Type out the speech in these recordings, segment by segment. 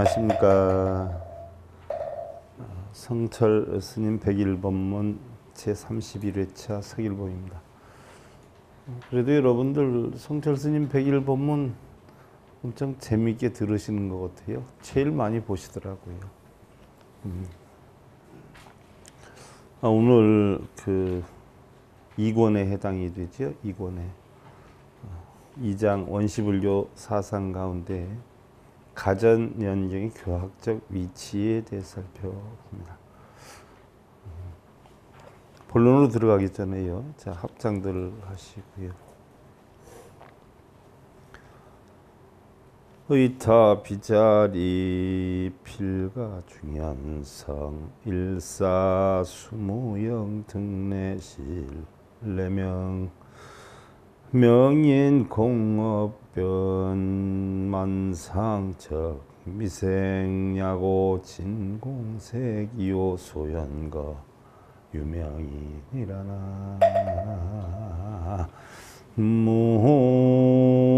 안녕하십니까. 성철 스님 100일 법문 제31회차 서길보입니다. 그래도 여러분들 성철 스님 100일 법문 엄청 재미있게 들으시는 것 같아요. 제일 많이 보시더라고요. 음. 아, 오늘 그 2권에 해당이 되죠. 2권에. 2장 아, 원시불교 사상 가운데 가전 연경의 교학적 위치에 대해 살펴봅니다. 본론으로 들어가기 전에요. 자, 합장들 하시고요. 의타 비자리 필가 중현성 일사 수무영 등내실 내명 네 명인 공업변 만상척 미생야고 진공세기오소연거 유명인이라나 무 음,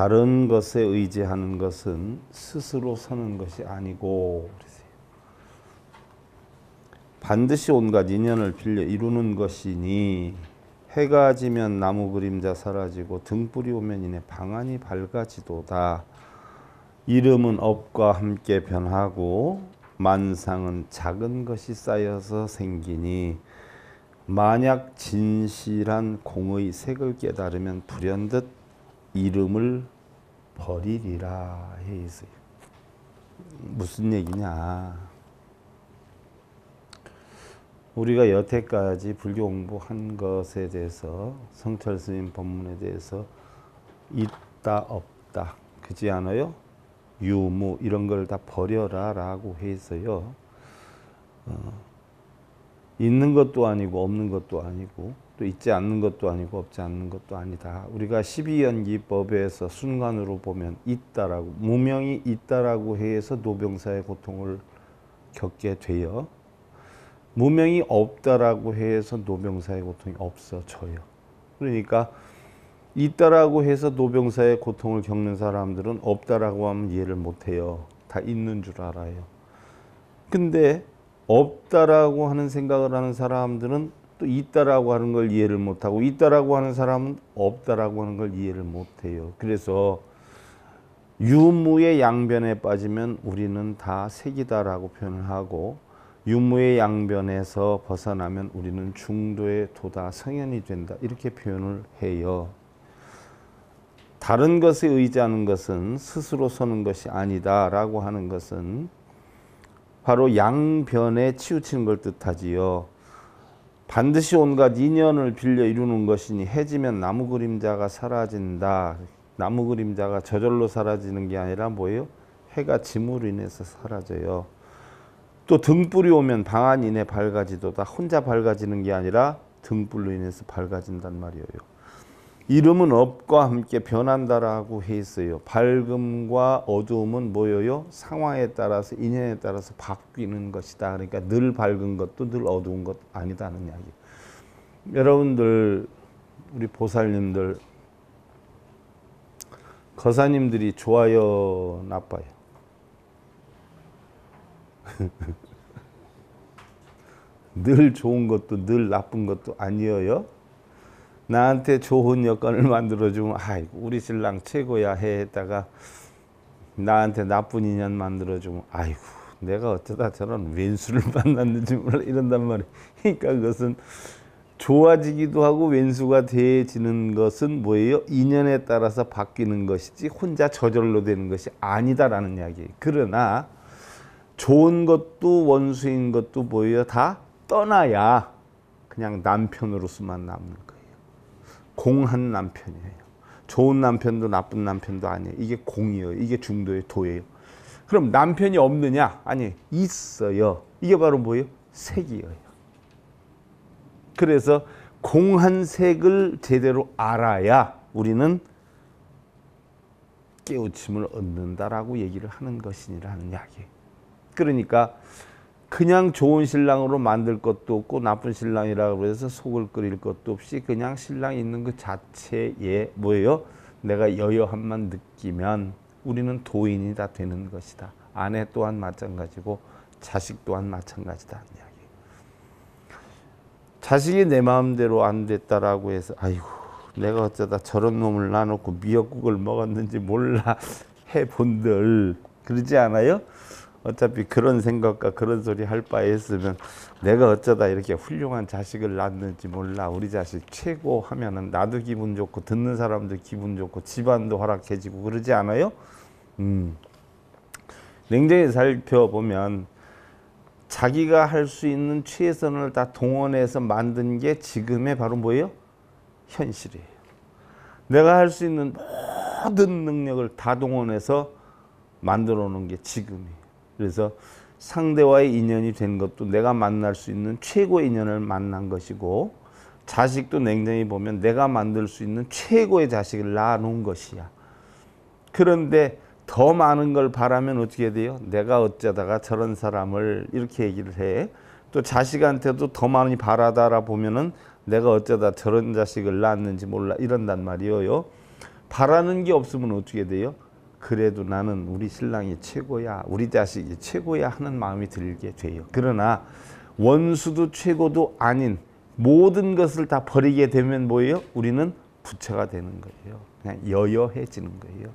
다른 것에 의지하는 것은 스스로 서는 것이 아니고 반드시 온갖 인연을 빌려 이루는 것이니 해가 지면 나무 그림자 사라지고 등불이 오면 이내 방안이 밝아지도다. 이름은 업과 함께 변하고 만상은 작은 것이 쌓여서 생기니 만약 진실한 공의 색을 깨달으면 불현듯 이름을 버리리라 해 있어요. 무슨 얘기냐? 우리가 여태까지 불교 공부한 것에 대해서 성철 스님 법문에 대해서 있다 없다 그지 않아요? 유무 이런 걸 다 버려라 라고 해서요 어, 있는 것도 아니고 없는 것도 아니고 또 있지 않는 것도 아니고 없지 않는 것도 아니다. 우리가 12연기법에서 순간으로 보면 있다라고 무명이 있다라고 해서 노병사의 고통을 겪게 되어 무명이 없다라고 해서 노병사의 고통이 없어져요. 그러니까 있다라고 해서 노병사의 고통을 겪는 사람들은 없다라고 하면 이해를 못해요. 다 있는 줄 알아요. 근데 없다라고 하는 생각을 하는 사람들은 또 있다라고 하는 걸 이해를 못하고 있다라고 하는 사람은 없다라고 하는 걸 이해를 못해요. 그래서 유무의 양변에 빠지면 우리는 다 색이다라고 표현을 하고 유무의 양변에서 벗어나면 우리는 중도에 도다 성현이 된다 이렇게 표현을 해요. 다른 것에 의지하는 것은 스스로 서는 것이 아니다라고 하는 것은 바로 양변에 치우치는 걸 뜻하지요. 반드시 온갖 인연을 빌려 이루는 것이니 해지면 나무 그림자가 사라진다. 나무 그림자가 저절로 사라지는 게 아니라 뭐예요? 해가 짐으로 인해서 사라져요. 또 등불이 오면 방안 인해 밝아지도다. 혼자 밝아지는 게 아니라 등불로 인해서 밝아진단 말이에요. 이름은 업과 함께 변한다라고 했어요. 밝음과 어두움은 뭐예요? 상황에 따라서 인연에 따라서 바뀌는 것이다. 그러니까 늘 밝은 것도 늘 어두운 것 아니다는 이야기. 여러분들 우리 보살님들 거사님들이 좋아요, 나빠요. 늘 좋은 것도 늘 나쁜 것도 아니에요. 나한테 좋은 여건을 만들어주면 아이고 우리 신랑 최고야 해 했다가 나한테 나쁜 인연 만들어주면 아이고 내가 어쩌다 저런 왼수를 만났는지 몰라 이런단 말이에 그러니까 그것은 좋아지기도 하고 왼수가 되지는 것은 뭐예요? 인연에 따라서 바뀌는 것이지 혼자 저절로 되는 것이 아니다라는 이야기 그러나 좋은 것도 원수인 것도 뭐예요? 다 떠나야 그냥 남편으로서만 남는 요 공한 남편이에요. 좋은 남편도 나쁜 남편도 아니에요. 이게 공이에요. 이게 중도의 도예요. 그럼 남편이 없느냐? 아니, 있어요. 이게 바로 뭐예요? 색이에요. 그래서 공한 색을 제대로 알아야 우리는 깨우침을 얻는다라고 얘기를 하는 것이니라는 이야기. 그러니까 그냥 좋은 신랑으로 만들 것도 없고 나쁜 신랑이라고 해서 속을 끓일 것도 없이 그냥 신랑 이 있는 그 자체에 뭐예요? 내가 여여함만 느끼면 우리는 도인이 다 되는 것이다. 아내 또한 마찬가지고 자식 또한 마찬가지다. 이야기. 자식이 내 마음대로 안 됐다라고 해서 아이고 내가 어쩌다 저런 놈을 놔놓고 미역국을 먹었는지 몰라 해본들 그러지 않아요? 어차피 그런 생각과 그런 소리 할 바에 있으면 내가 어쩌다 이렇게 훌륭한 자식을 낳는지 몰라 우리 자식 최고 하면은 나도 기분 좋고 듣는 사람도 기분 좋고 집안도 허락해지고 그러지 않아요? 음. 냉정히 살펴보면 자기가 할 수 있는 최선을 다 동원해서 만든 게 지금의 바로 뭐예요? 현실이에요. 내가 할 수 있는 모든 능력을 다 동원해서 만들어 놓은 게 지금이에요. 그래서 상대와의 인연이 된 것도 내가 만날 수 있는 최고의 인연을 만난 것이고 자식도 냉정히 보면 내가 만들 수 있는 최고의 자식을 낳아놓은 것이야. 그런데 더 많은 걸 바라면 어떻게 돼요? 내가 어쩌다가 저런 사람을 이렇게 얘기를 해. 또 자식한테도 더 많이 바라다라 보면은 내가 어쩌다 저런 자식을 낳았는지 몰라 이런단 말이에요. 바라는 게 없으면 어떻게 돼요? 그래도 나는 우리 신랑이 최고야, 우리 자식이 최고야 하는 마음이 들게 돼요. 그러나 원수도 최고도 아닌 모든 것을 다 버리게 되면 뭐예요? 우리는 부처가 되는 거예요. 그냥 여여해지는 거예요.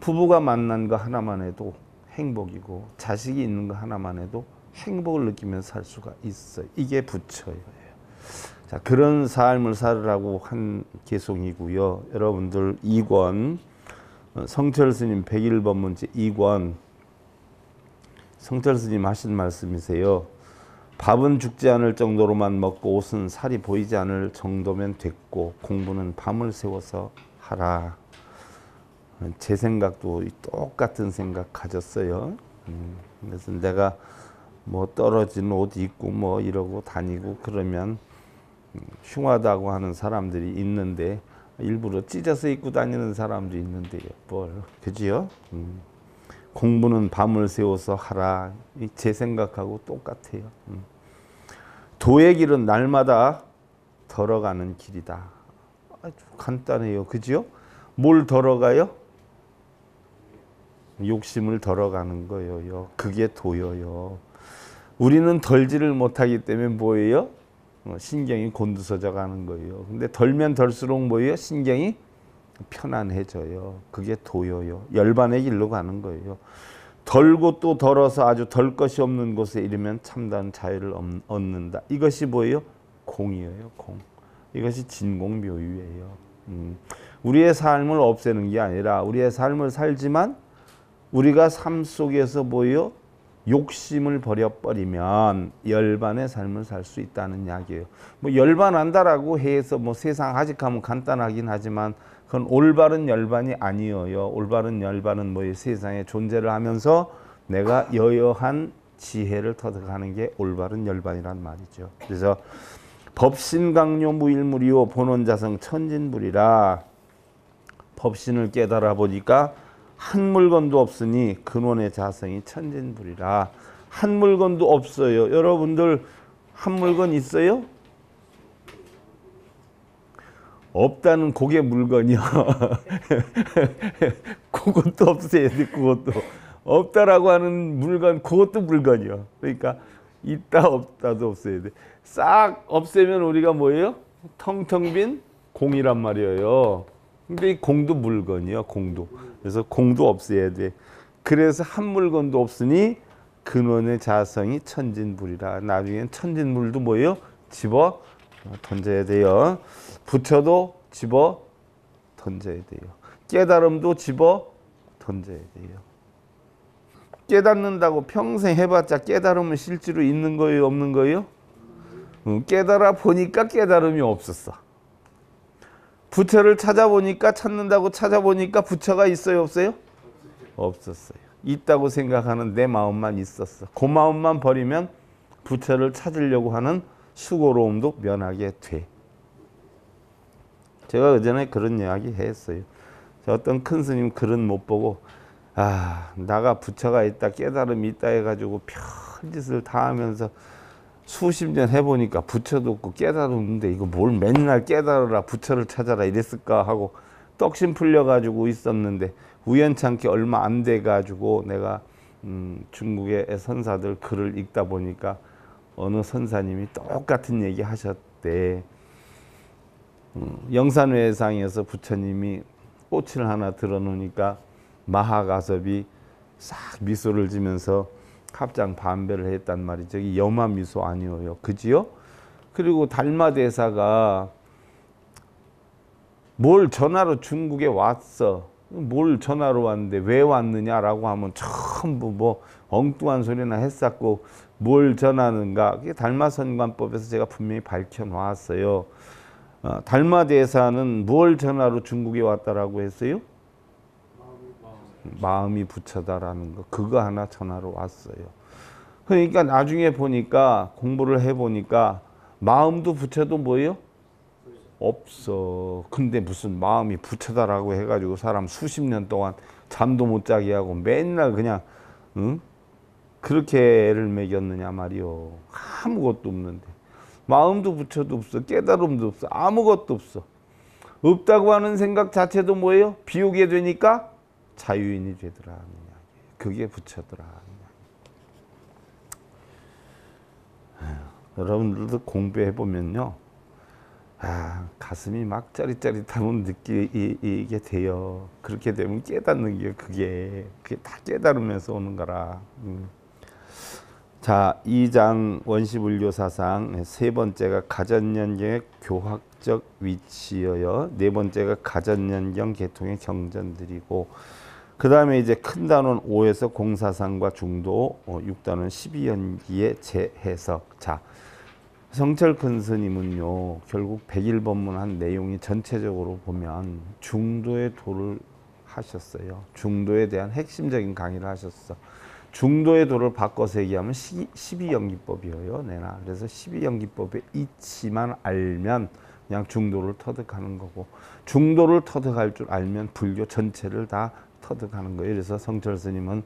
부부가 만난 거 하나만 해도 행복이고 자식이 있는 거 하나만 해도 행복을 느끼면서 살 수가 있어요. 이게 부처예요. 자, 그런 삶을 살으라고 한 개송이고요. 여러분들 2권 어, 성철 스님 101번문제 2권 성철 스님 하신 말씀이세요. 밥은 죽지 않을 정도로만 먹고 옷은 살이 보이지 않을 정도면 됐고 공부는 밤을 새워서 하라. 제 생각도 똑같은 생각 가졌어요. 음, 그래서 내가 뭐 떨어진 옷 입고 뭐 이러고 다니고 그러면 흉하다고 하는 사람들이 있는데 일부러 찢어서 입고 다니는 사람도 있는데요. 뭘. 그지요? 음. 공부는 밤을 새워서 하라. 제 생각하고 똑같아요. 음. 도의 길은 날마다 덜어가는 길이다. 아주 간단해요. 그지요? 뭘 덜어가요? 욕심을 덜어가는 거예요. 그게 도여요. 우리는 덜지를 못하기 때문에 뭐예요? 뭐 신경이 곤두서져 가는 거예요. 근데 덜면 덜수록 뭐예요? 신경이 편안해져요. 그게 도요요. 열반의 길로 가는 거예요. 덜고 또 덜어서 아주 덜 것이 없는 곳에 이르면 참다운 자유를 얻는다. 이것이 뭐예요? 공이에요. 공. 이것이 진공묘유예요. 음. 우리의 삶을 없애는 게 아니라 우리의 삶을 살지만 우리가 삶 속에서 뭐예요? 욕심을 버려버리면 열반의 삶을 살 수 있다는 이야기예요. 뭐 열반한다라고 해서 뭐 세상 아직하면 간단하긴 하지만 그건 올바른 열반이 아니어요. 올바른 열반은 뭐 세상에 존재를 하면서 내가 여여한 지혜를 터득하는 게 올바른 열반이란 말이죠. 그래서 법신강요 무일무리요 본원자성 천진불이라 법신을 깨달아 보니까 한 물건도 없으니 근원의 자성이 천진불이라 한 물건도 없어요. 여러분들 한 물건 있어요? 없다는 고게 물건이요. 그것도 없어야 돼. 그것도 없다라고 하는 물건 그것도 물건이요. 그러니까 있다 없다도 없어야 돼. 싹 없애면 우리가 뭐예요? 텅텅 빈 공이란 말이에요. 근데 이 공도 물건이요, 공도. 그래서 공도 없애야 돼. 그래서 한 물건도 없으니 근원의 자성이 천진불이라. 나중엔 천진불도 뭐예요? 집어 던져야 돼요. 붙여도 집어 던져야 돼요. 깨달음도 집어 던져야 돼요. 깨닫는다고 평생 해봤자 깨달음은 실제로 있는 거예요? 없는 거예요? 깨달아 보니까 깨달음이 없었어. 부처를 찾아보니까 찾는다고 찾아보니까 부처가 있어요 없어요? 없었어요. 있다고 생각하는 내 마음만 있었어. 그 마음만 버리면 부처를 찾으려고 하는 수고로움도 면하게 돼. 제가 그전에 그런 이야기 했어요. 어떤 큰 스님 글은 못 보고 아 나가 부처가 있다 깨달음이 있다 해가지고 별짓을 다 하면서 수십 년 해보니까 부처도 없고 깨달았는데 이거 뭘 맨날 깨달으라 부처를 찾아라 이랬을까 하고 떡심 풀려가지고 있었는데 우연찮게 얼마 안 돼가지고 내가 음, 중국의 선사들 글을 읽다 보니까 어느 선사님이 똑같은 얘기 하셨대. 음, 영산회상에서 부처님이 꽃을 하나 들어놓으니까 마하가섭이 싹 미소를 지면서 갑장 반배를 했단 말이죠. 이 염화미소 아니오요. 그지요? 그리고 달마대사가 뭘 전화로 중국에 왔어. 뭘 전화로 왔는데 왜 왔느냐라고 하면 전부 뭐 엉뚱한 소리나 했었고 뭘 전하는가. 그게 달마선관법에서 제가 분명히 밝혀놓았어요. 어, 달마대사는 뭘 전화로 중국에 왔다라고 했어요? 마음이 부처다라는 거 그거 하나 전화로 왔어요. 그러니까 나중에 보니까 공부를 해보니까 마음도 부처도 뭐예요? 없어. 근데 무슨 마음이 부처다라고 해가지고 사람 수십 년 동안 잠도 못 자게 하고 맨날 그냥 응? 그렇게 애를 먹였느냐 말이요. 아무것도 없는데. 마음도 부처도 없어. 깨달음도 없어. 아무것도 없어. 없다고 하는 생각 자체도 뭐예요? 비우게 되니까 자유인이 되더라 하는 이야기. 그게 부처더라 하는 이야기. 여러분들도 공부해 보면요. 아, 가슴이 막 짜릿짜릿하면 느끼게 돼요. 그렇게 되면 깨닫는 게 그게 그게 다 깨달으면서 오는 거라. 음. 자, 2장 원시불교 사상 세 번째가 가전연경의 교학적 위치여요. 네 번째가 가전연경 계통의 경전들이고 그 다음에 이제 큰 단원 5에서 공사상과 중도 6단원 어, 12연기의 재해석. 자, 성철 근 스님은요, 결국 100일 법문한 내용이 전체적으로 보면 중도의 도를 하셨어요. 중도에 대한 핵심적인 강의를 하셨어. 중도의 도를 바꿔서 얘기하면 12연기법이에요, 내나. 그래서 12연기법의 이치만 알면 그냥 중도를 터득하는 거고 중도를 터득할 줄 알면 불교 전체를 다 터득하는 거예요. 그래서 성철 스님은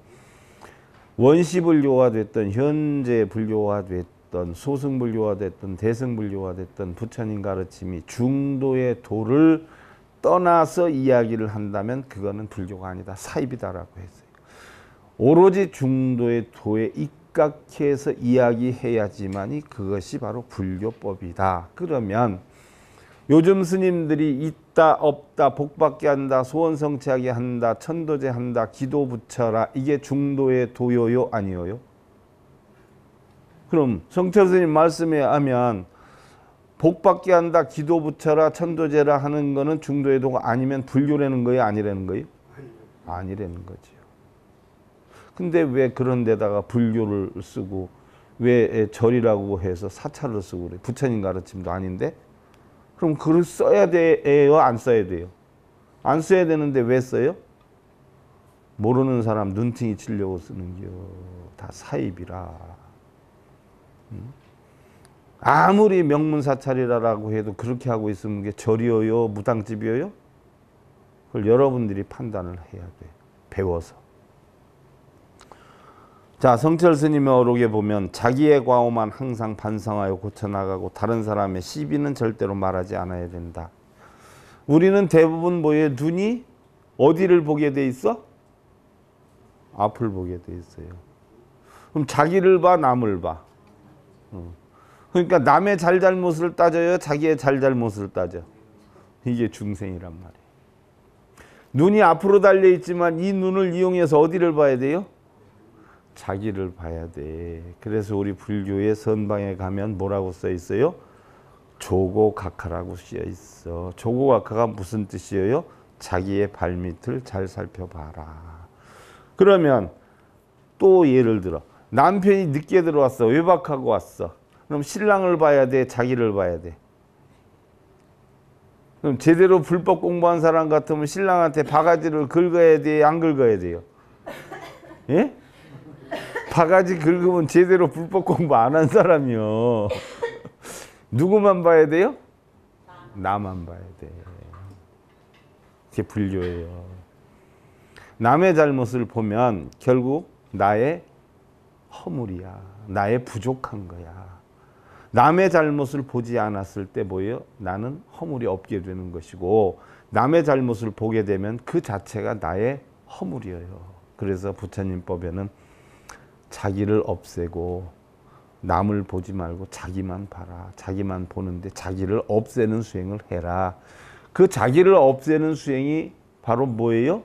원시 불교화 됐던 현재 불교화 됐던 소승 불교화 됐던 대승 불교화 됐던 부처님 가르침이 중도의 도를 떠나서 이야기를 한다면 그거는 불교가 아니다. 사입이다라고 했어요. 오로지 중도의 도에 입각해서 이야기해야지만이 그것이 바로 불교법이다. 그러면 요즘 스님들이 있다 없다 복받게 한다 소원 성취하게 한다 천도제 한다 기도 붙여라 이게 중도의 도요요 아니요요? 그럼 성철 스님 말씀에 하면 복받게 한다 기도 붙여라 천도제라 하는 거는 중도의 도가 아니면 불교라는 거예요 아니라는 거예요? 아니라는 거지 근데 왜 그런 데다가 불교를 쓰고 왜 절이라고 해서 사찰을 쓰고 그래? 부처님 가르침도 아닌데 그럼 글을 써야 돼요? 안 써야 돼요? 안 써야 되는데 왜 써요? 모르는 사람 눈팅이 치려고 쓰는겨. 다 사입이라. 아무리 명문사찰이라고 해도 그렇게 하고 있으면 게 절이어요? 무당집이어요? 그걸 여러분들이 판단을 해야 돼 배워서. 자 성철 스님의 어록에 보면 자기의 과오만 항상 반성하여 고쳐나가고 다른 사람의 시비는 절대로 말하지 않아야 된다. 우리는 대부분 뭐에 눈이 어디를 보게 돼 있어? 앞을 보게 돼 있어요. 그럼 자기를 봐 남을 봐. 어. 그러니까 남의 잘잘못을 따져요 자기의 잘잘못을 따져. 이게 중생이란 말이에요. 눈이 앞으로 달려 있지만 이 눈을 이용해서 어디를 봐야 돼요? 자기를 봐야 돼. 그래서 우리 불교의 선방에 가면 뭐라고 써 있어요? 조고각하라고 쓰여 있어. 조고각하가 무슨 뜻이에요? 자기의 발밑을 잘 살펴봐라. 그러면 또 예를 들어 남편이 늦게 들어왔어. 외박하고 왔어. 그럼 신랑을 봐야 돼. 자기를 봐야 돼. 그럼 제대로 불법 공부한 사람 같으면 신랑한테 바가지를 긁어야 돼. 안 긁어야 돼요. 예? 바가지 긁으면 제대로 불법 공부 안 한 사람이요. 누구만 봐야 돼요? 나만 봐야 돼. 이게 분류예요. 남의 잘못을 보면 결국 나의 허물이야. 나의 부족한 거야. 남의 잘못을 보지 않았을 때 뭐예요? 나는 허물이 없게 되는 것이고 남의 잘못을 보게 되면 그 자체가 나의 허물이에요. 그래서 부처님법에는 자기를 없애고 남을 보지 말고 자기만 봐라. 자기만 보는데 자기를 없애는 수행을 해라. 그 자기를 없애는 수행이 바로 뭐예요?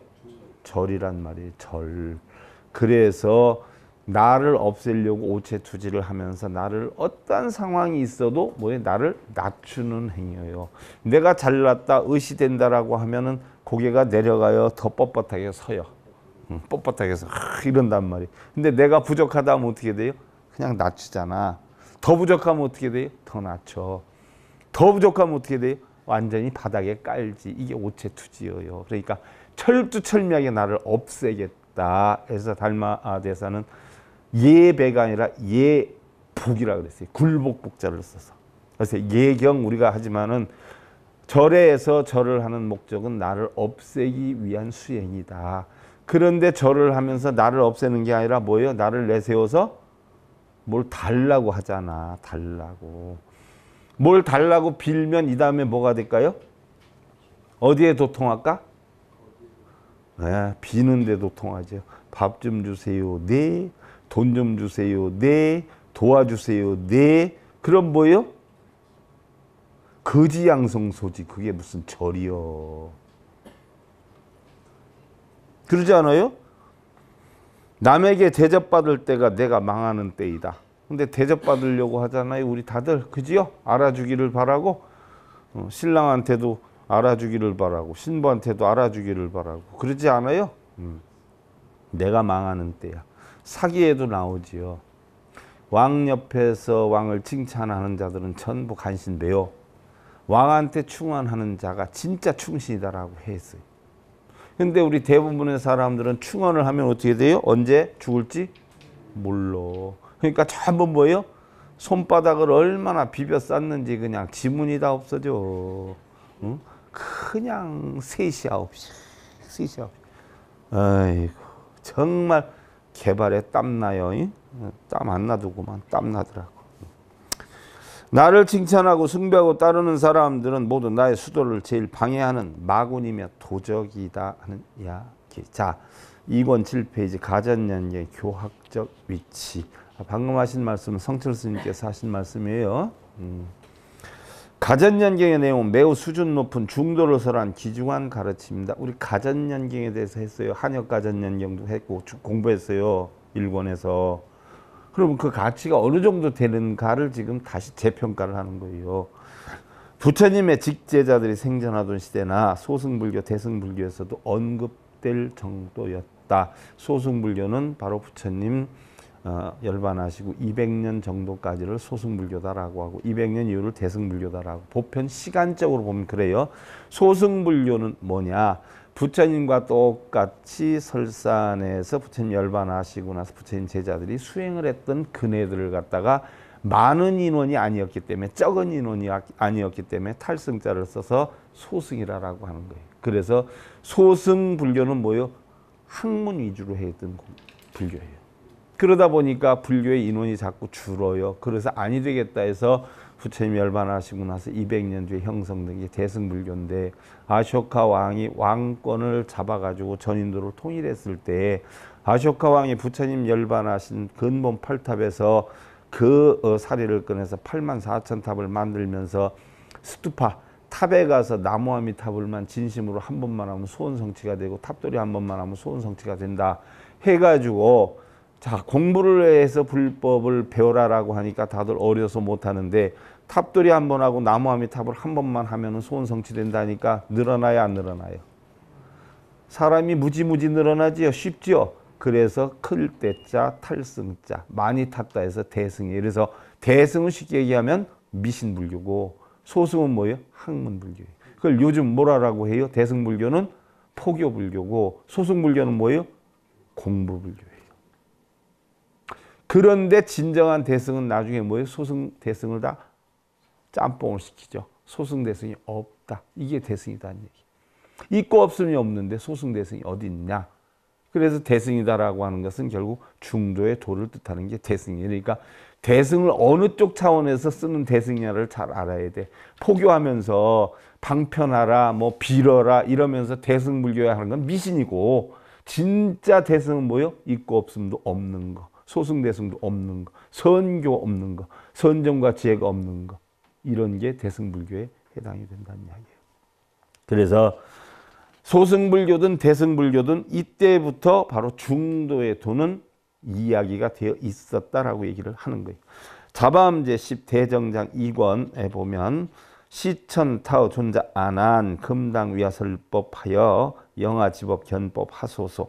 절이란 말이에요. 절. 그래서 나를 없애려고 오체투지를 하면서 나를 어떤 상황이 있어도 뭐에 나를 낮추는 행위예요. 내가 잘났다, 의시된다라고 하면은 고개가 내려가요. 더 뻣뻣하게 서요. 음, 뻣뻣하게 해서 이런단 말이에요. 근데 내가 부족하다 하면 어떻게 돼요? 그냥 낮추잖아. 더 부족하면 어떻게 돼요? 더 낮춰. 더 부족하면 어떻게 돼요? 완전히 바닥에 깔지. 이게 오체투지예요. 그러니까 철두철미하게 나를 없애겠다. 그서 달마 대사는 예배가 아니라 예복이라 그랬어요. 굴복복자를 써서. 그래서 예경 우리가 하지만은 절에서 절을 하는 목적은 나를 없애기 위한 수행이다. 그런데 절을 하면서 나를 없애는 게 아니라 뭐예요? 나를 내세워서 뭘 달라고 하잖아. 달라고. 뭘 달라고 빌면 이 다음에 뭐가 될까요? 어디에 도통할까? 네, 비는데 도통하죠. 밥 좀 주세요. 네. 돈 좀 주세요. 네. 도와주세요. 네. 그럼 뭐예요? 거지 양성소지. 그게 무슨 절이요. 그러지 않아요? 남에게 대접받을 때가 내가 망하는 때이다. 근데 대접받으려고 하잖아요. 우리 다들 그지요? 알아주기를 바라고 어, 신랑한테도 알아주기를 바라고 신부한테도 알아주기를 바라고 그러지 않아요? 음. 내가 망하는 때야. 사기에도 나오지요. 왕 옆에서 왕을 칭찬하는 자들은 전부 간신배요. 왕한테 충원하는 자가 진짜 충신이다라고 했어요. 근데 우리 대부분의 사람들은 충원을 하면 어떻게 돼요? 언제 죽을지 몰라. 그러니까 전부 뭐예요? 손바닥을 얼마나 비벼 쌌는지 그냥 지문이 다 없어져. 응? 그냥 셋이 아홉시, 셋이 아홉 아이고 정말 개발에 땀나요. 땀안 나두고만 땀나더라고. 나를 칭찬하고 숭배하고 따르는 사람들은 모두 나의 수도를 제일 방해하는 마군이며 도적이다 하는 이야기. 자, 2권 7페이지 가전연계 교학적 위치. 아, 방금 하신 말씀 성철 스님께서 하신 말씀이에요. 음. 가전연경의 내용은 매우 수준 높은 중도로 설한 기중한 가르침입니다. 우리 가전연경에 대해서 했어요. 한역 가전연경도 했고 공부했어요. 일본에서. 그러면 그 가치가 어느 정도 되는가를 지금 다시 재평가를 하는 거예요. 부처님의 직제자들이 생존하던 시대나 소승불교, 대승불교에서도 언급될 정도였다. 소승불교는 바로 부처님 어, 열반하시고 200년 정도까지를 소승불교다라고 하고 200년 이후를 대승불교다라고 보편 시간적으로 보면 그래요. 소승불교는 뭐냐? 부처님과 똑같이 설산에서 부처님 열반하시고 나서 부처님 제자들이 수행을 했던 그네들을 갖다가 많은 인원이 아니었기 때문에 적은 인원이 아, 아니었기 때문에 탈승자를 써서 소승이라고 하는 거예요. 그래서 소승 불교는 뭐요? 학문 위주로 했던 불교예요. 그러다 보니까 불교의 인원이 자꾸 줄어요. 그래서 아니 되겠다 해서 부처님이 열반하시고 나서 200년 뒤에 형성된 게 대승불교인데 아쇼카 왕이 왕권을 잡아가지고 전인도를 통일했을 때 아쇼카 왕이 부처님 열반하신 근본 팔탑에서 그 어, 사리를 꺼내서 8만 4천 탑을 만들면서 스투파 탑에 가서 나무아미 탑을만 진심으로 한 번만 하면 소원 성취가 되고 탑돌이 한 번만 하면 소원 성취가 된다 해가지고 자 공부를 해서 불법을 배워라라고 하니까 다들 어려서 못하는데 탑돌이 한 번 하고 나무아미 탑을 한 번만 하면 소원성취 된다니까 늘어나야 안 늘어나요. 사람이 무지무지 늘어나지요. 쉽지요. 그래서 클 때자 탈승자 많이 탔다 해서 대승이에요. 그래서 대승은 쉽게 얘기하면 미신불교고 소승은 뭐예요? 학문불교예요. 그걸 요즘 뭐라고 해요? 대승불교는 포교불교고 소승불교는 뭐예요? 공부불교 그런데 진정한 대승은 나중에 뭐예요? 소승 대승을 다 짬뽕을 시키죠. 소승 대승이 없다. 이게 대승이다는 얘기. 있고 없음이 없는데 소승 대승이 어디 있냐? 그래서 대승이다라고 하는 것은 결국 중도의 도를 뜻하는 게 대승이에요. 그러니까 대승을 어느 쪽 차원에서 쓰는 대승이냐를 잘 알아야 돼. 포교하면서 방편하라, 뭐 빌어라 이러면서 대승 물교야 하는 건 미신이고 진짜 대승은 뭐요? 있고 없음도 없는 거. 소승대승도 없는 거, 선교 없는 거, 선정과 지혜가 없는 거 이런 게 대승불교에 해당이 된다는 이야기예요. 그래서 소승불교든 대승불교든 이때부터 바로 중도의 도는 이야기가 되어 있었다라고 얘기를 하는 거예요. 자밤제 10대정장 2권에 보면 시천타오 존재 안한 금당 위하설법하여 영아집업 견법 하소서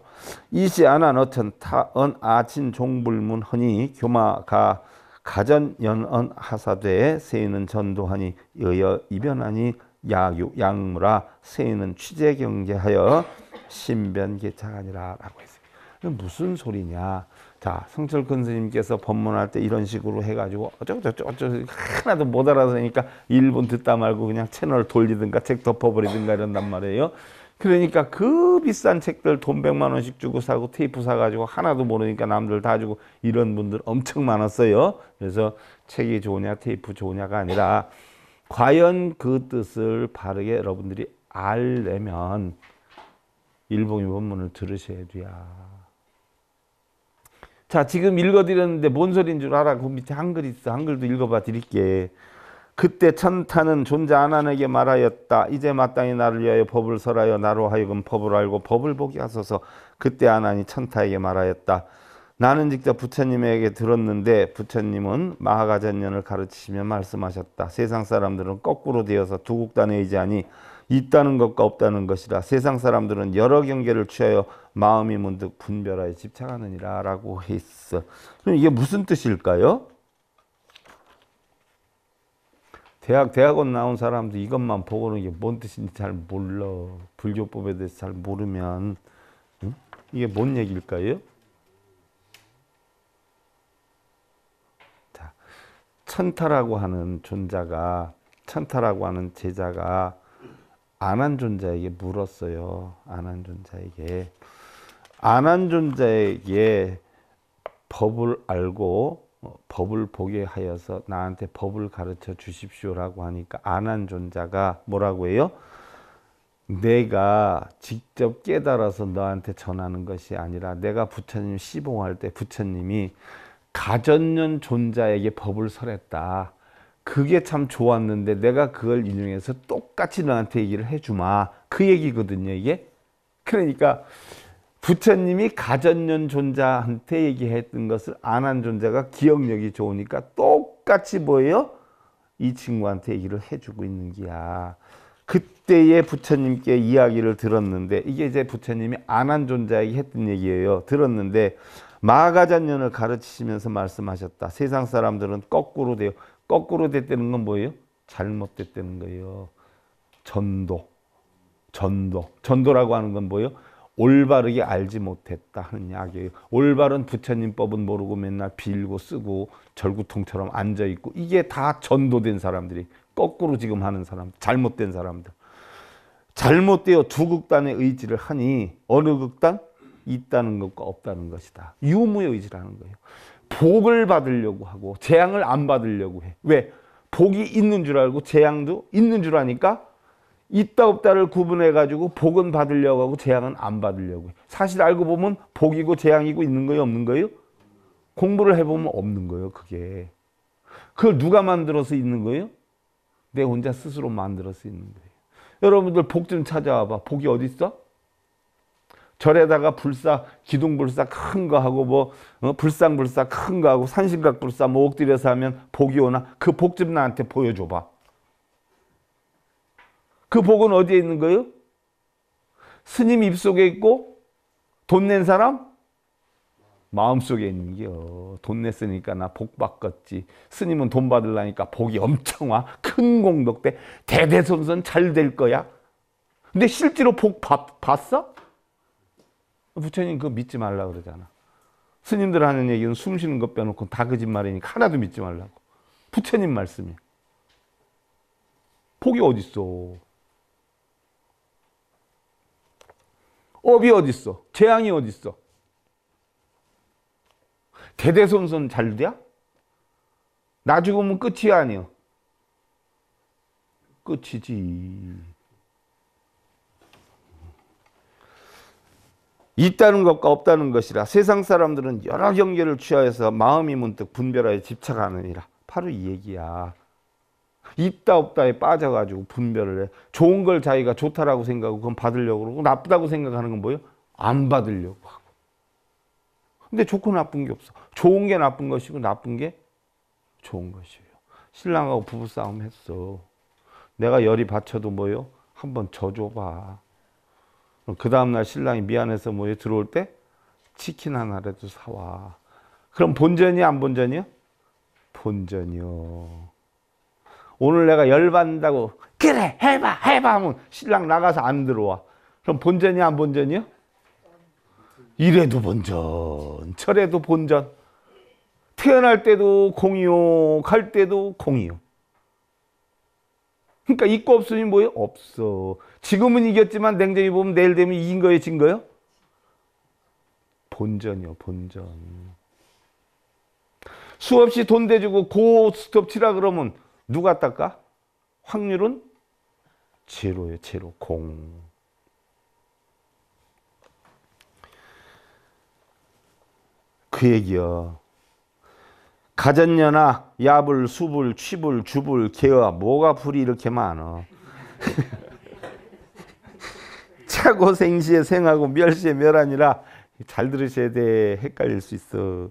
이지 안한 어떤 타언 아친 종불문 허니 교마가 가전 연언 하사대 세이는 전도하니 여여 이변하니 야유 양무라 세이는 취재 경제하여 신변계차 아니라라고 했습니 무슨 소리냐? 자, 성철 근스님께서 법문할 때 이런 식으로 해가지고 어쩌고저쩌고 하나도 못 알아서니까 일본 듣다 말고 그냥 채널 돌리든가 책 덮어버리든가 이런단 말이에요. 그러니까 그 비싼 책들 돈 100만 원씩 주고 사고 테이프 사가지고 하나도 모르니까 남들 다 주고 이런 분들 엄청 많았어요. 그래서 책이 좋으냐 테이프 좋으냐가 아니라 과연 그 뜻을 바르게 여러분들이 알려면 일봉이 본문을 들으셔야 돼요. 자 지금 읽어드렸는데 뭔 소리인 줄 알아. 그 밑에 한글 있어. 한글도 읽어봐 드릴게. 그때 천타는 존재 안한에게 말하였다. 이제 마땅히 나를 위하여 법을 설하여 나로 하여금 법을 알고 법을 보게 하소서. 그때 안한이 천타에게 말하였다. 나는 직접 부처님에게 들었는데 부처님은 마하가전년을 가르치시며 말씀하셨다. 세상 사람들은 거꾸로 되어서 두 국단에 의지하니 있다는 것과 없다는 것이라 세상 사람들은 여러 경계를 취하여 마음이 문득 분별하여 집착하느니라 라고 했어. 그럼 이게 무슨 뜻일까요? 대학 대학원 나온 사람도 이것만 보고는 이게 뭔 뜻인지 잘 몰라 불교법에 대해서 잘 모르면 응? 이게 뭔얘기까요자 천타라고 하는 존자가 천타라고 하는 제자가 안한 존자에게 물었어요. 안한 존자에게 안한 존자에게 법을 알고 뭐 법을 보게 하여서 나한테 법을 가르쳐 주십시오라고 하니까 안한 존자가 뭐라고 해요? 내가 직접 깨달아서 너한테 전하는 것이 아니라 내가 부처님 시봉할 때 부처님이 가전년 존자에게 법을 설했다. 그게 참 좋았는데 내가 그걸 인용해서 똑같이 너한테 얘기를 해주마. 그 얘기거든요 이게. 그러니까 부처님이 가전년 존자한테 얘기했던 것을 안한 존자가 기억력이 좋으니까 똑같이 뭐예이 친구한테 얘기를 해주고 있는 기야. 그때의 부처님께 이야기를 들었는데 이게 이제 부처님이 안한 존자에게 했던 얘기예요. 들었는데 마가잔년을 가르치시면서 말씀하셨다. 세상 사람들은 거꾸로 돼요. 거꾸로 됐다는 건 뭐예요? 잘못됐다는 거예요. 전도. 전도. 전도라고 하는 건 뭐예요? 올바르게 알지 못했다 하는 이야기예요. 올바른 부처님법은 모르고 맨날 빌고 쓰고 절구통처럼 앉아 있고 이게 다 전도된 사람들이 거꾸로 지금 하는 사람, 잘못된 사람들. 잘못되어 두 극단의 의지를 하니 어느 극단? 있다는 것과 없다는 것이다. 유무의 의지라는 거예요. 복을 받으려고 하고 재앙을 안 받으려고 해. 왜? 복이 있는 줄 알고 재앙도 있는 줄 아니까 있다 없다를 구분해 가지고 복은 받으려고 하고 재앙은 안 받으려고 해. 사실 알고 보면 복이고 재앙이고 있는 거예요 없는 거예요? 공부를 해보면 없는 거예요 그게 그걸 누가 만들어서 있는 거예요? 내 혼자 스스로 만들어서 있는 거예요 여러분들 복 좀 찾아와봐 복이 어디 있어? 절에다가 불사 기둥 불사 큰 거 하고 뭐 어? 불상 불사 큰 거 하고 산신각 불사 뭐 엎드려서 하면 복이 오나 그 복 좀 나한테 보여줘봐 그 복은 어디에 있는 거예요? 스님 입속에 있고 돈 낸 사람 마음속에 있는 게요. 돈 냈으니까 나 복 받겠지. 스님은 돈 받으려니까 복이 엄청 와. 큰 공덕대. 대대손손 잘 될 거야. 근데 실제로 복 받, 봤어? 부처님 그거 믿지 말라 그러잖아. 스님들 하는 얘기는 숨 쉬는 것 빼놓고 다 거짓말이니까 그 하나도 믿지 말라고. 부처님 말씀이. 복이 어딨어. 업이 어딨어 재앙이 어디 어 대대손손 잘 돼야? 나 죽으면 끝이 아니야. 끝이지. 있다는 것과 없다는 것이라 세상 사람들은 여러 경계를 취하여서 마음이 문득 분별하여 집착하느니라. 바로 이 얘기야. 있다 없다에 빠져가지고 분별을 해. 좋은 걸 자기가 좋다라고 생각하고 그건 받으려고 그러고 나쁘다고 생각하는 건 뭐예요? 안 받으려고 하고. 근데 좋고 나쁜 게 없어. 좋은 게 나쁜 것이고 나쁜 게 좋은 것이에요. 신랑하고 부부싸움 했어. 내가 열이 받쳐도 뭐요? 예 한번 져줘봐. 그 다음날 신랑이 미안해서 뭐요? 들어올 때 치킨 하나라도 사와. 그럼 본전이야, 안 본전이야? 본전이요. 오늘 내가 열받는다고 그래 해봐 해봐 하면 신랑 나가서 안 들어와 그럼 본전이 안 본전이요? 이래도 본전 철에도 본전 태어날 때도 공이요 갈 때도 공이요 그러니까 있고 없으니 뭐예요? 없어 지금은 이겼지만 냉정히 보면 내일 되면 이긴 거예요 진 거예요? 본전이요 본전 수없이 돈 대주고 고 스톱 치라 그러면 누가 닦아? 확률은 제로예요. 제로. 공. 그 얘기요. 가전연아, 야불, 수불, 취불, 주불, 개화 뭐가 불이 이렇게 많어. 차고 생시에 생하고 멸시에 멸하니라 잘 들으셔야 돼. 헷갈릴 수 있어.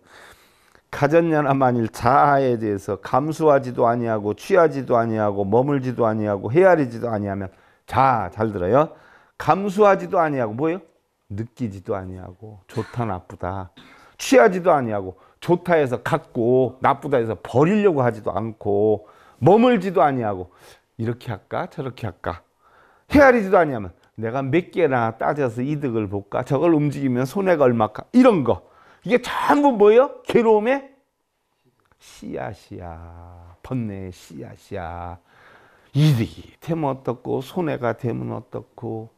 가전이나 만일 자아에 대해서 감수하지도 아니하고 취하지도 아니하고 머물지도 아니하고 헤아리지도 아니하면 자잘 들어요. 감수하지도 아니하고 뭐예요? 느끼지도 아니하고 좋다 나쁘다 취하지도 아니하고 좋다 해서 갖고 나쁘다 해서 버리려고 하지도 않고 머물지도 아니하고 이렇게 할까 저렇게 할까 헤아리지도 아니하면 내가 몇 개나 따져서 이득을 볼까 저걸 움직이면 손해가 얼마까 이런 거 이게 전부 뭐예요? 괴로움의 씨앗이야. 번뇌의 씨앗이야. 일이 되면 어떻고 손해가 되면 어떻고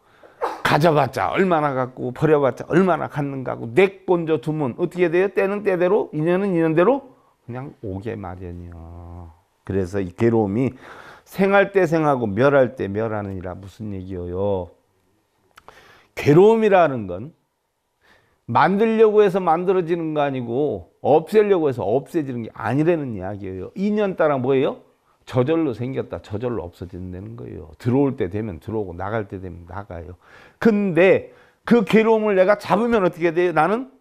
가져봤자 얼마나 갖고 버려봤자 얼마나 갖는가고 내건져 두면 어떻게 돼요? 때는 때대로 인연은 인연대로 그냥 오게 마련이요. 그래서 이 괴로움이 생할 때 생하고 멸할 때 멸하느니라 무슨 얘기요 괴로움이라는 건 만들려고 해서 만들어지는 거 아니고 없애려고 해서 없애지는 게 아니라는 이야기예요. 인연 따라 뭐예요? 저절로 생겼다. 저절로 없어진다는 거예요. 들어올 때 되면 들어오고 나갈 때 되면 나가요. 근데 그 괴로움을 내가 잡으면 어떻게 돼요? 나는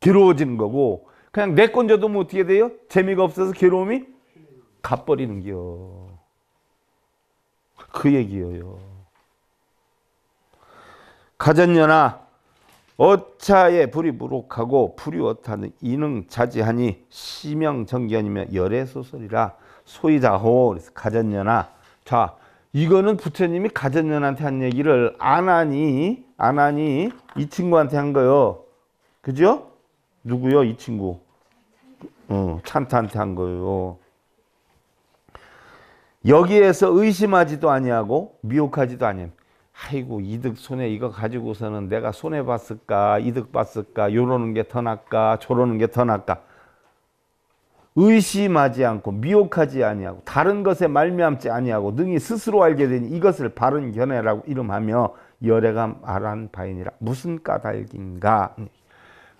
괴로워지는 거고 그냥 내건져도 뭐 어떻게 돼요? 재미가 없어서 괴로움이 갚버리는 거요. 그 얘기예요. 가전연아 어차에 불이 부록하고 불이 어타는 이능 자지하니 시명 정견이며 열애 소설이라 소이자호 가전연아 자 이거는 부처님이 가전연한테 한 얘기를 안하니 안하니 이 친구한테 한 거요 그죠 누구요 이 친구 어, 찬타한테 한 거요 여기에서 의심하지도 아니하고 미혹하지도 아니합니 아이고 이득 손해 이거 가지고서는 내가 손해 봤을까 이득 봤을까 요러는 게 더 낫까 저러는 게 더 낫까 의심하지 않고 미혹하지 아니하고 다른 것에 말미암지 아니하고 능히 스스로 알게 되니 이것을 바른 견해라고 이름하며 열애가 말한 바이니라 무슨 까닭인가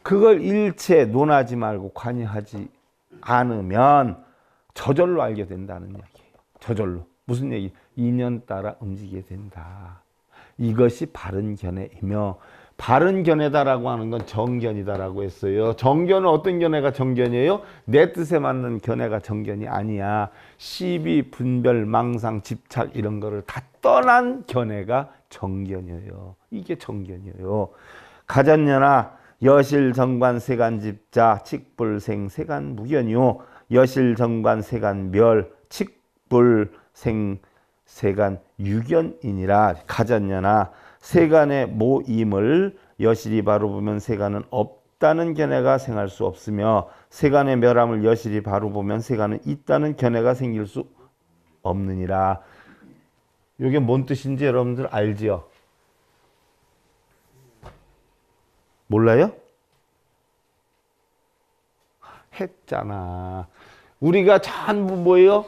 그걸 일체 논하지 말고 관여하지 않으면 저절로 알게 된다는 얘기예요 저절로 무슨 얘기 인연 따라 움직이게 된다 이것이 바른 견해이며 바른 견해다라고 하는 건 정견이다라고 했어요. 정견은 어떤 견해가 정견이에요? 내 뜻에 맞는 견해가 정견이 아니야. 시비, 분별, 망상, 집착 이런 거를 다 떠난 견해가 정견이에요. 이게 정견이에요. 가전녀나 여실 정관 세간 집자 칙불생 세간 무견이요 여실 정관 세간 멸 칙불생 세간 유견이니라 가졌냐나 세간의 모임을 여실히 바로 보면 세간은 없다는 견해가 생할 수 없으며 세간의 멸함을 여실히 바로 보면 세간은 있다는 견해가 생길 수 없느니라. 이게 뭔 뜻인지 여러분들 알지요? 몰라요? 했잖아. 우리가 전부 뭐, 뭐예요?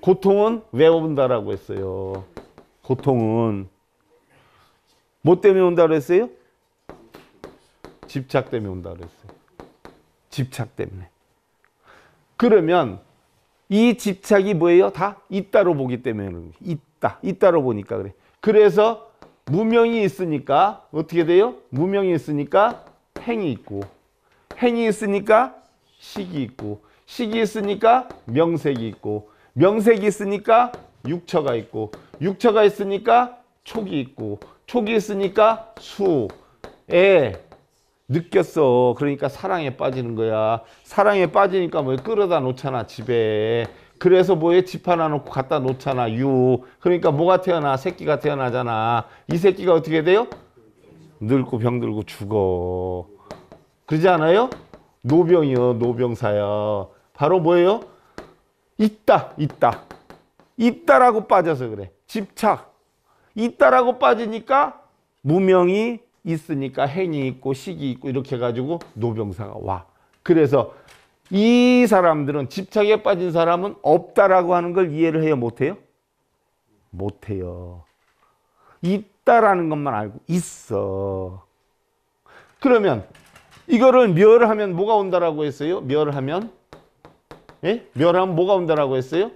고통은 왜 온다라고 했어요. 고통은 뭐 때문에 온다 그랬어요? 집착 때문에 온다 그랬어요. 집착 때문에. 그러면 이 집착이 뭐예요? 다 있다로 보기 때문에 있다. 있다로 보니까 그래. 그래서 무명이 있으니까 어떻게 돼요? 무명이 있으니까 행이 있고 행이 있으니까 식이 있고 식이 있으니까 명색이 있고 명색이 있으니까 육처가 있고 육처가 있으니까 촉이 있고 촉이 있으니까 수에 느꼈어. 그러니까 사랑에 빠지는 거야. 사랑에 빠지니까 뭐 끌어다 놓잖아 집에. 그래서 뭐에 집 하나 놓고 갖다 놓잖아 유. 그러니까 뭐가 태어나 새끼가 태어나잖아. 이 새끼가 어떻게 돼요? 늙고 병들고 죽어. 그러지 않아요? 노병이요 노병사요. 바로 뭐예요? 있다, 있다. 있다라고 빠져서 그래. 집착. 있다라고 빠지니까 무명이 있으니까 행이 있고 식이 있고 이렇게 해가지고 노병사가 와. 그래서 이 사람들은 집착에 빠진 사람은 없다라고 하는 걸 이해를 해요? 못해요? 못해요. 있다라는 것만 알고 있어. 그러면 이거를 멸하면 뭐가 온다라고 했어요? 멸하면 예? 멸하면 뭐가 온다라고 했어요?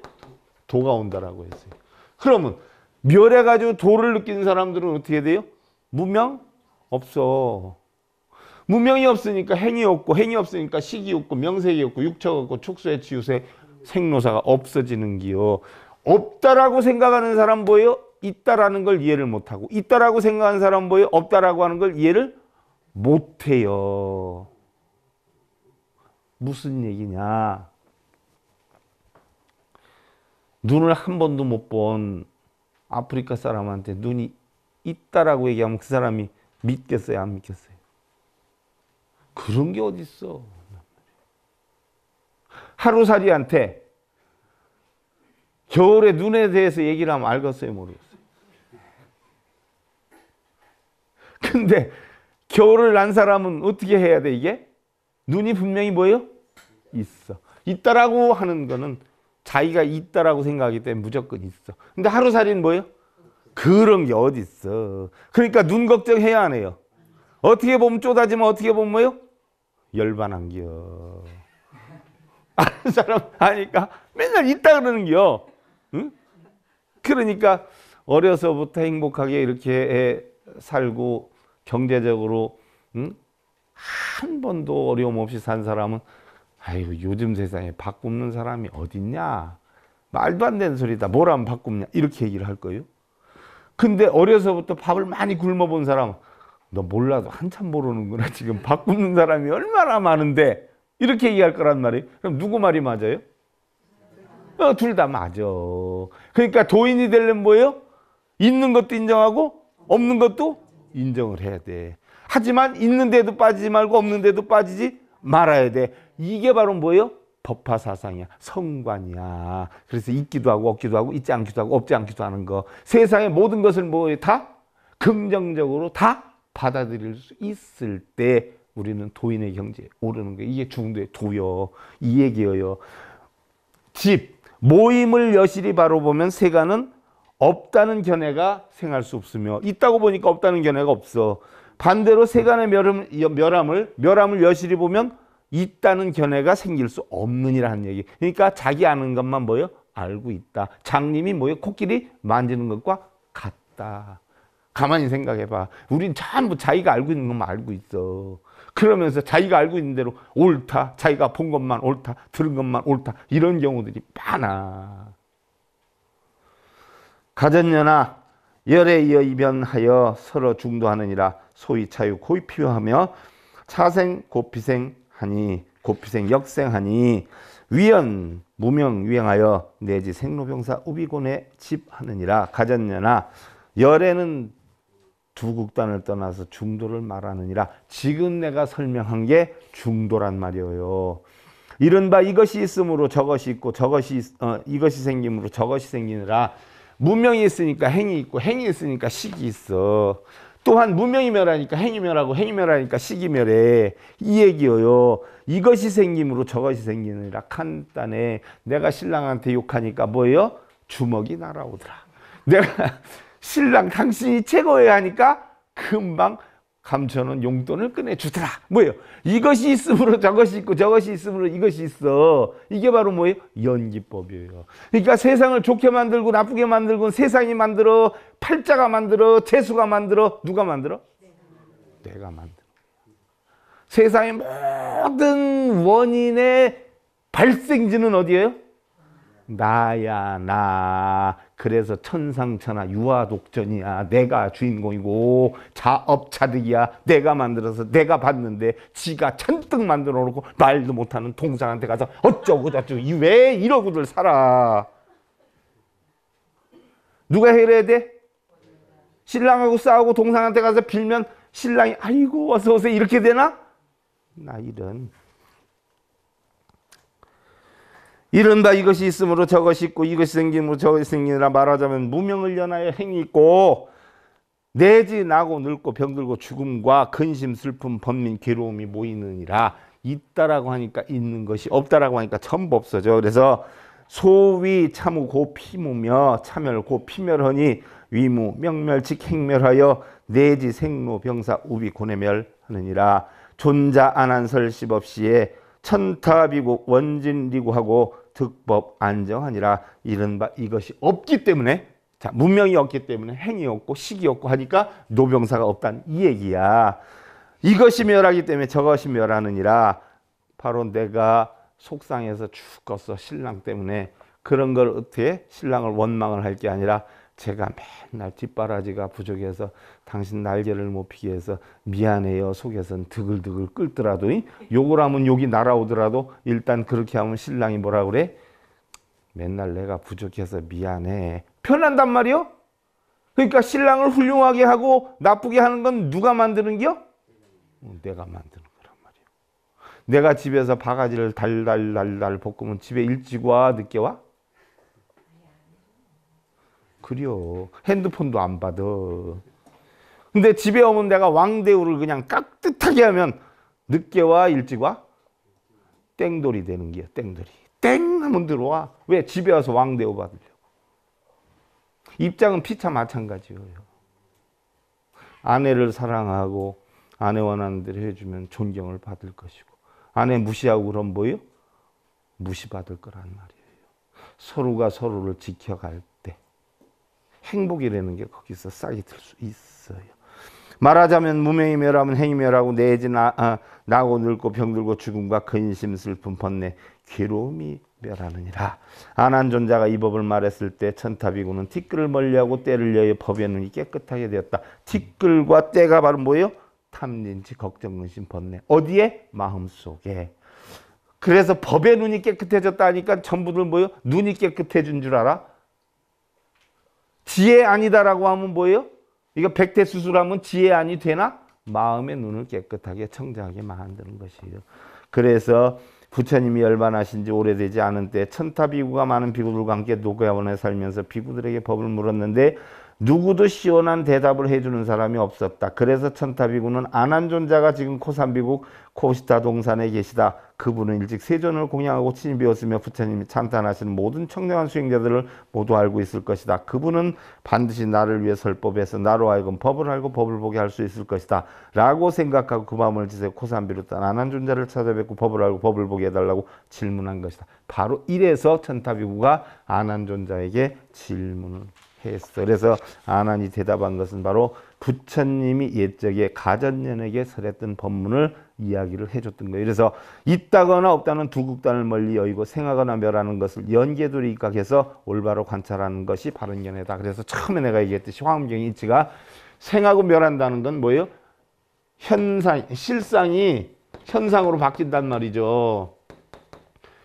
도가 온다라고 했어요. 그러면 멸해가지고 도를 느끼는 사람들은 어떻게 돼요? 무명? 없어. 무명이 없으니까 행이 없고 행이 없으니까 식이 없고 명색이 없고 육척 없고 축소의 치유세 생로사가 없어지는 기요. 없다라고 생각하는 사람 보여 있다라는 걸 이해를 못하고 있다라고 생각하는 사람 보여 없다라고 하는 걸 이해를 못해요. 무슨 얘기냐. 눈을 한 번도 못 본 아프리카 사람한테 눈이 있다라고 얘기하면 그 사람이 믿겠어요? 안 믿겠어요? 그런 게 어딨어. 하루살이한테 겨울의 눈에 대해서 얘기를 하면 알겠어요? 모르겠어요? 근데 겨울을 난 사람은 어떻게 해야 돼 이게? 눈이 분명히 뭐예요? 있어. 있다라고 하는 거는 자기가 있다라고 생각하기 때문에 무조건 있어. 근데 하루살이는 뭐예요? 그런 게 어디 어 그러니까 눈 걱정해야 안 해요. 어떻게 보면 쪼다지만 어떻게 보면 뭐요? 열반한겨. 아는 사람 아니까 맨날 있다 그러는겨. 응? 그러니까 어려서부터 행복하게 이렇게 살고 경제적으로 응? 한 번도 어려움 없이 산 사람은 아이고 요즘 세상에 바꾸는 사람이 어딨냐 말도 안 되는 소리다 뭐라면 바꾸냐 이렇게 얘기를 할 거예요 근데 어려서부터 밥을 많이 굶어본 사람 너 몰라도 한참 모르는구나 지금 바꾸는 사람이 얼마나 많은데 이렇게 얘기할 거란 말이에요 그럼 누구 말이 맞아요? 어, 둘 다 맞아 그러니까 도인이 되려면 뭐예요? 있는 것도 인정하고 없는 것도 인정을 해야 돼 하지만 있는데도 빠지지 말고 없는데도 빠지지 말아야 돼. 이게 바로 뭐예요? 법화 사상이야. 성관이야. 그래서 있기도 하고 없기도 하고 있지 않기도 하고 없지 않기도 하는 거. 세상의 모든 것을 뭐 다 긍정적으로 다 받아들일 수 있을 때 우리는 도인의 경지에 오르는 거예요. 이게 중도의 도요. 이 얘기예요. 집, 모임을 여실히 바로 보면 세간은 없다는 견해가 생할 수 없으며 있다고 보니까 없다는 견해가 없어. 반대로 세간의 멸함, 멸함을 멸함을 여실히 보면 있다는 견해가 생길 수 없느니라는 얘기. 그러니까 자기 아는 것만 뭐요? 알고 있다. 장님이 뭐요? 코끼리 만지는 것과 같다. 가만히 생각해봐. 우린 전부 자기가 알고 있는 것만 알고 있어. 그러면서 자기가 알고 있는 대로 옳다. 자기가 본 것만 옳다. 들은 것만 옳다. 이런 경우들이 많아. 가전연나 열에 이어 이변하여 서로 중도하느니라. 소위 자유 고이 필요하며 차생 고피생 하니 고피생 역생하니 위연 무명 유행하여 내지 생로병사 우비곤에 집하느니라 가졌냐나 열에는 두국단을 떠나서 중도를 말하느니라 지금 내가 설명한 게 중도란 말이에요 이른바 이것이 있으므로 저것이 있고 저것이 어, 이것이 생김으로 저것이 생기느라 문명이 있으니까 행이 있고 행이 있으니까 식이 있어 또한 무명이멸하니까 행위멸하고행위멸하니까 시기 멸해이 얘기여요. 이것이 생김으로 저것이 생기느라 칸단에 내가 신랑한테 욕하니까 뭐예요? 주먹이 날아오더라. 내가 신랑 당신이 최고야 하니까 금방 감천은 용돈을 꺼내 주더라 뭐예요 이것이 있음으로 저것이 있고 저것이 있음으로 이것이 있어 이게 바로 뭐예요 연기법이에요 그러니까 세상을 좋게 만들고 나쁘게 만들고 세상이 만들어 팔자가 만들어 재수가 만들어 누가 만들어 내가 만들어 세상의 모든 원인의 발생지는 어디예요 나야 나 그래서 천상천하 유아독전이야 내가 주인공이고 자업차득이야 내가 만들어서 내가 봤는데 지가 천뜩 만들어 놓고 말도 못하는 동상한테 가서 어쩌고 저쩌고 왜 이러고들 살아 누가 해결해야 돼? 신랑하고 싸우고 동상한테 가서 빌면 신랑이 아이고 어서 오세요 이렇게 되나? 나 이런 이른바 이것이 있으므로 저것이 있고 이것이 생기므로 저것이 생기라 느 말하자면 무명을 연하여 행이 있고 내지 나고 늙고 병들고 죽음과 근심 슬픔 번민 괴로움이 모이느니라 있다라고 하니까 있는 것이 없다라고 하니까 전부 없어져 그래서 소위 참우고 피무며 참멸고 피멸하니 위무 명멸직 행멸하여 내지 생로 병사 우비 고뇌멸 하느니라 존자 안한 설십 없이에 천타비고 원진리고 하고 특법 안정하니라 이른바 이것이 없기 때문에 자 문명이 없기 때문에 행이 없고 식이 없고 하니까 노병사가 없다는 이 얘기야. 이것이 멸하기 때문에 저것이 멸하느니라 바로 내가 속상해서 죽었어 신랑 때문에 그런 걸 어떻게 신랑을 원망을 할 게 아니라 제가 맨날 뒷바라지가 부족해서 당신 날개를 못 피게 해서 미안해요 속에선 드글드글 끓더라도 욕을 하면 욕이 날아오더라도 일단 그렇게 하면 신랑이 뭐라 그래? 맨날 내가 부족해서 미안해 편한단 말이요? 그러니까 신랑을 훌륭하게 하고 나쁘게 하는 건 누가 만드는 겨? 내가 만드는 거란 말이요 내가 집에서 바가지를 달달달달 볶으면 집에 일찍 와 늦게 와? 그려. 핸드폰도 안 받아. 근데 집에 오면 내가 왕대우를 그냥 깍듯하게 하면 늦게 와 일찍 와? 땡돌이 되는 게야 땡돌이. 땡 하면 들어와. 왜? 집에 와서 왕대우 받으려고. 입장은 피차 마찬가지예요. 아내를 사랑하고 아내 원하는 대로 해주면 존경을 받을 것이고 아내 무시하고 그럼 뭐요? 무시받을 거란 말이에요. 서로가 서로를 지켜갈 때 행복이라는 게 거기서 싹이 들 수 있어요. 말하자면 무명이 멸하면 행이 멸하고 내지 나, 아, 나고 늙고 병들고 죽음과 근심 슬픔 번뇌 괴로움이 멸하느니라. 안한 존자가 이 법을 말했을 때 천타비구는 티끌을 멀리하고 때를 여여 법의 눈이 깨끗하게 되었다. 티끌과 때가 바로 뭐예요? 탐진치 걱정 근심 번뇌 어디에? 마음속에. 그래서 법의 눈이 깨끗해졌다니까 전부들 뭐예요? 눈이 깨끗해진 줄 알아? 지혜 아니다라고 하면 뭐예요? 이거 백대 수술하면 지혜 아니 되나? 마음의 눈을 깨끗하게 청정하게 만드는 것이에요. 그래서 부처님이 열반하신 지 오래되지 않은 때 천타 비구가 많은 비구들과 함께 노가원에 살면서 비구들에게 법을 물었는데 누구도 시원한 대답을 해주는 사람이 없었다. 그래서 천타비구는 안한존자가 지금 코산비국 코시타 동산에 계시다. 그분은 일찍 세존을 공양하고 친입이었으며 부처님이 찬탄하시는 모든 청정한 수행자들을 모두 알고 있을 것이다. 그분은 반드시 나를 위해 설법해서 나로 하여금 법을 알고 법을 보게 할 수 있을 것이다. 라고 생각하고 그 마음을 지새 코산비로 딴 안한존자를 찾아뵙고 법을 알고 법을 보게 해달라고 질문한 것이다. 바로 이래서 천타비구가 안한존자에게 질문을 했어. 그래서 아난이 대답한 것은 바로 부처님이 옛적에 가전년에게 설했던 법문을 이야기를 해줬던 거예요. 그래서 있다거나 없다는 두 극단을 멀리 여의고 생하거나 멸하는 것을 연계도리 입각해서 올바로 관찰하는 것이 바른 견해다. 그래서 처음에 내가 얘기했듯이 화엄경 이치가 생하고 멸한다는 건 뭐예요? 현상, 실상이 현상으로 바뀐단 말이죠.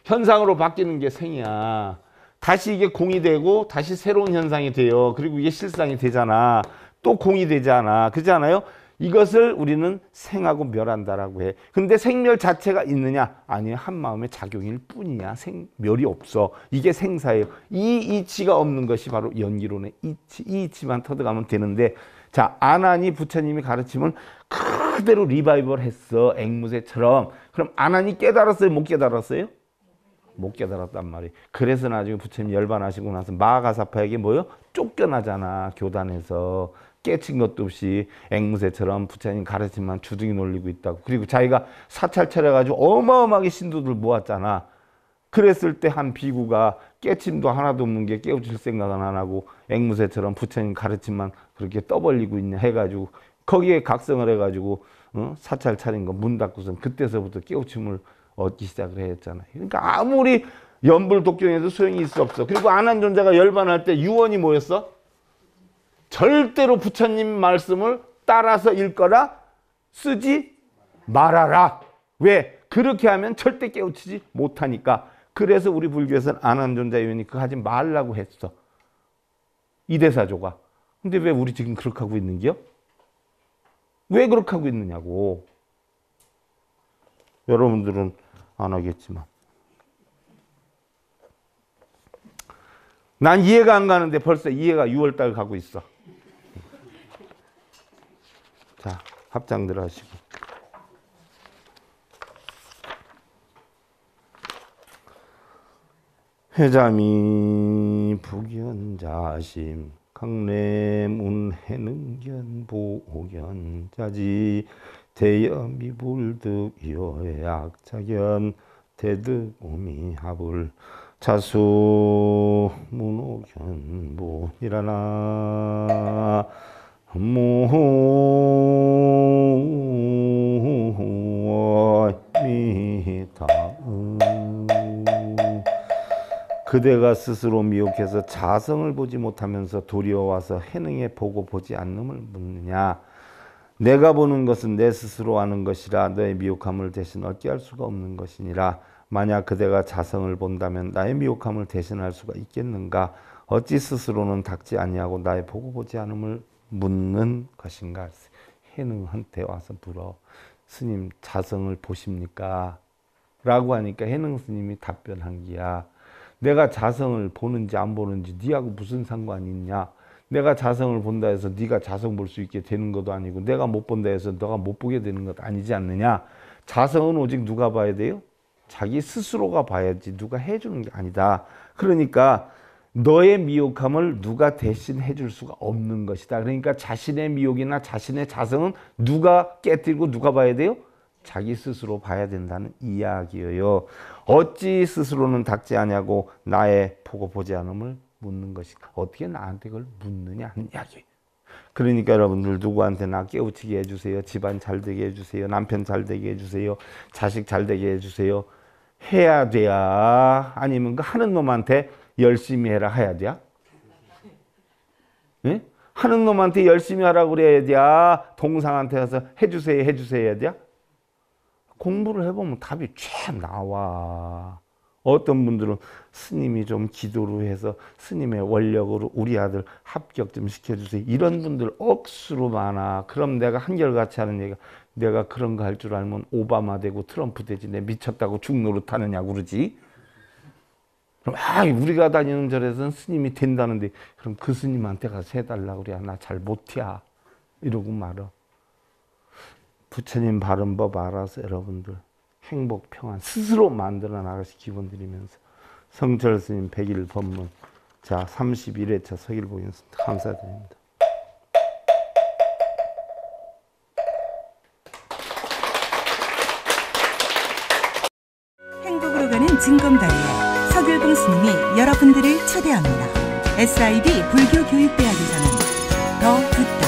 현상으로 바뀌는 게 생이야. 다시 이게 공이 되고 다시 새로운 현상이 돼요. 그리고 이게 실상이 되잖아. 또 공이 되잖아. 그렇지 않아요? 이것을 우리는 생하고 멸한다라고 해. 근데 생멸 자체가 있느냐? 아니, 한 마음의 작용일 뿐이야. 생멸이 없어. 이게 생사예요. 이 이치가 없는 것이 바로 연기론의 이치. 이 이치만 터득하면 되는데 자, 아나니 부처님이 가르침을 그대로 리바이벌 했어. 앵무새처럼. 그럼 아나니 깨달았어요? 못 깨달았어요? 못 깨달았단 말이에요. 그래서 나중에 부처님 열반하시고 나서 마가사파에게 뭐요? 쫓겨나잖아 교단에서 깨친 것도 없이 앵무새처럼 부처님 가르침만 주둥이 놀리고 있다고 그리고 자기가 사찰 차려가지고 어마어마하게 신도들 모았잖아 그랬을 때 한 비구가 깨침도 하나도 없는 게 깨우칠 생각은 안 하고 앵무새처럼 부처님 가르침만 그렇게 떠벌리고 있냐 해가지고 거기에 각성을 해가지고 어? 사찰 차린 거 문 닫고선 그때서부터 깨우침을 얻기 시작을 했잖아요. 그러니까 아무리 연불 독경에도 소용이 있어 없어. 그리고 안한존자가 열반할 때 유언이 뭐였어? 절대로 부처님 말씀을 따라서 읽거라 쓰지 말아라. 왜? 그렇게 하면 절대 깨우치지 못하니까. 그래서 우리 불교에서는 안한존자 의원이 그거 하지 말라고 했어. 이대사조가. 근데 왜 우리 지금 그렇게 하고 있는겨? 왜 그렇게 하고 있느냐고. 여러분들은 안 하겠지만. 난 이해가 안 가는데 벌써 이해가 6월달 가고 있어. 자, 합장들 하시고. 회자미 북연자심 강래문 해능견 보견자지 대염이 불득 요약자견 대득 오미합을 자수 문호견보일어나 무미다 그대가 스스로 미혹해서 자성을 보지 못하면서 두려워서 해능에 보고 보지 않음을 묻느냐 내가 보는 것은 내 스스로 아는 것이라 너의 미혹함을 대신 어찌할 수가 없는 것이니라 만약 그대가 자성을 본다면 나의 미혹함을 대신할 수가 있겠는가 어찌 스스로는 닦지 아니하고 나의 보고 보지 않음을 묻는 것인가 해능한테 와서 물어 스님 자성을 보십니까 라고 하니까 해능 스님이 답변한 기야 내가 자성을 보는지 안 보는지 니하고 무슨 상관이 있냐 내가 자성을 본다 해서 네가 자성 볼 수 있게 되는 것도 아니고 내가 못 본다 해서 너가 못 보게 되는 것 아니지 않느냐. 자성은 오직 누가 봐야 돼요? 자기 스스로가 봐야지 누가 해주는 게 아니다. 그러니까 너의 미혹함을 누가 대신 해줄 수가 없는 것이다. 그러니까 자신의 미혹이나 자신의 자성은 누가 깨뜨리고 누가 봐야 돼요? 자기 스스로 봐야 된다는 이야기예요. 어찌 스스로는 닦지않냐고 나의 보고 보지 않음을 묻는 것이 어떻게 나한테 그걸 묻느냐 는 이야기. 그러니까 여러분들 누구한테나 깨우치게 해주세요. 집안 잘 되게 해주세요. 남편 잘 되게 해주세요. 자식 잘 되게 해주세요. 해야 돼야 아니면 그 하는 놈한테 열심히 해라 해야 돼야? 네? 하는 놈한테 열심히 하라고 그래야 돼야 동상한테 가서 해주세요 해주세요 해야 돼야? 공부를 해보면 답이 쫙 나와. 어떤 분들은 스님이 좀기도를 해서 스님의 원력으로 우리 아들 합격 좀 시켜주세요. 이런 분들 억수로 많아. 그럼 내가 한결같이 하는 얘기가 내가 그런 거 할 줄 알면 오바마 되고 트럼프 되지. 내 미쳤다고 중노릇타느냐 그러지. 그럼 아 우리가 다니는 절에서는 스님이 된다는데 그럼 그 스님한테 가서 해달라 그래. 야나잘못해야 아, 아, 이러고 말어. 부처님 바른 법 알아서 여러분들 행복, 평안 스스로 만들어 나가시 기분 드리면서 성철 스님 100일 법문 자 31회차 서일보 연습 감사드립니다. 행복으로 가는 진검다리에 서길봉 스님이 여러분들을 초대합니다. SIB 불교교육대학에서는 더 듣다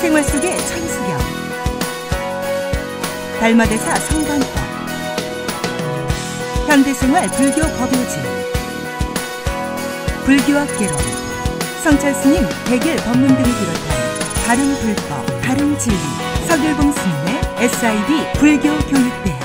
생활 속의 천사 달마대사 성당법 현대생활 불교 법요지 불교학 개론 성찰스님 백일 법문 등을 비롯한 다른 불법, 다른 진리 서결봉 스님의 SIB 불교 교육대